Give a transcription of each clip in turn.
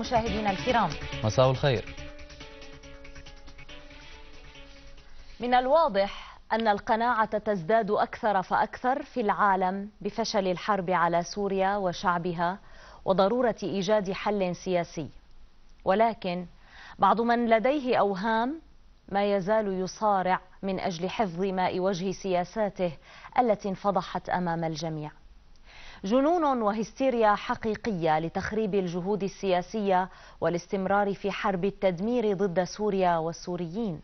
مشاهدينا الكرام مساء الخير من الواضح أن القناعة تزداد أكثر فأكثر في العالم بفشل الحرب على سوريا وشعبها وضرورة إيجاد حل سياسي ولكن بعض من لديه أوهام ما يزال يصارع من أجل حفظ ماء وجه سياساته التي انفضحت أمام الجميع جنون وهستيريا حقيقية لتخريب الجهود السياسية والاستمرار في حرب التدمير ضد سوريا والسوريين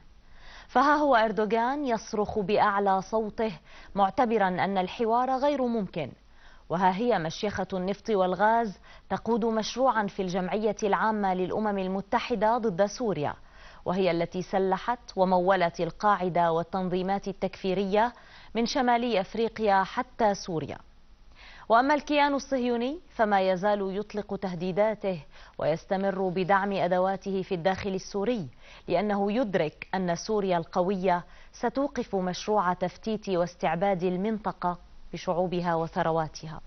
فها هو أردوغان يصرخ بأعلى صوته معتبرا أن الحوار غير ممكن وها هي مشيخة النفط والغاز تقود مشروعا في الجمعية العامة للأمم المتحدة ضد سوريا وهي التي سلحت ومولت القاعدة والتنظيمات التكفيرية من شمالي أفريقيا حتى سوريا وأما الكيان الصهيوني فما يزال يطلق تهديداته ويستمر بدعم أدواته في الداخل السوري لأنه يدرك أن سوريا القوية ستوقف مشروع تفتيت واستعباد المنطقة بشعوبها وثرواتها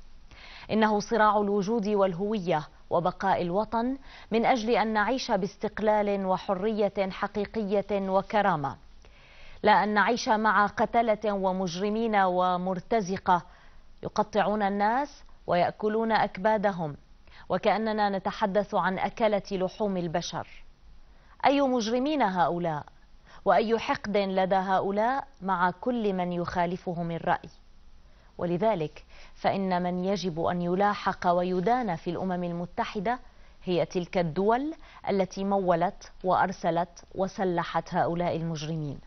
إنه صراع الوجود والهوية وبقاء الوطن من أجل أن نعيش باستقلال وحرية حقيقية وكرامة لا أن نعيش مع قتلة ومجرمين ومرتزقة يقطعون الناس ويأكلون أكبادهم وكأننا نتحدث عن أكلة لحوم البشر أي مجرمين هؤلاء وأي حقد لدى هؤلاء مع كل من يخالفهم الرأي ولذلك فإن من يجب أن يلاحق ويدان في الأمم المتحدة هي تلك الدول التي مولت وأرسلت وسلحت هؤلاء المجرمين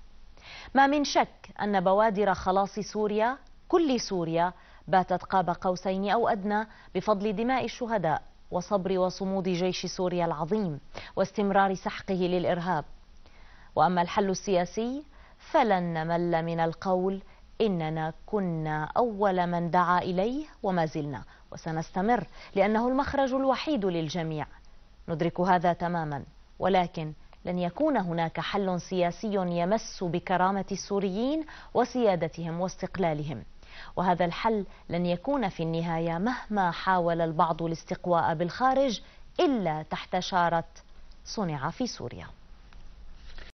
ما من شك أن بوادر خلاص سوريا كل سوريا باتت قاب قوسين أو أدنى بفضل دماء الشهداء وصبر وصمود جيش سوريا العظيم واستمرار سحقه للإرهاب وأما الحل السياسي فلن نمل من القول إننا كنا أول من دعا إليه وما زلنا وسنستمر لأنه المخرج الوحيد للجميع ندرك هذا تماما ولكن لن يكون هناك حل سياسي يمس بكرامة السوريين وسيادتهم واستقلالهم وهذا الحل لن يكون في النهاية مهما حاول البعض الاستقواء بالخارج إلا تحت شارة صنع في سوريا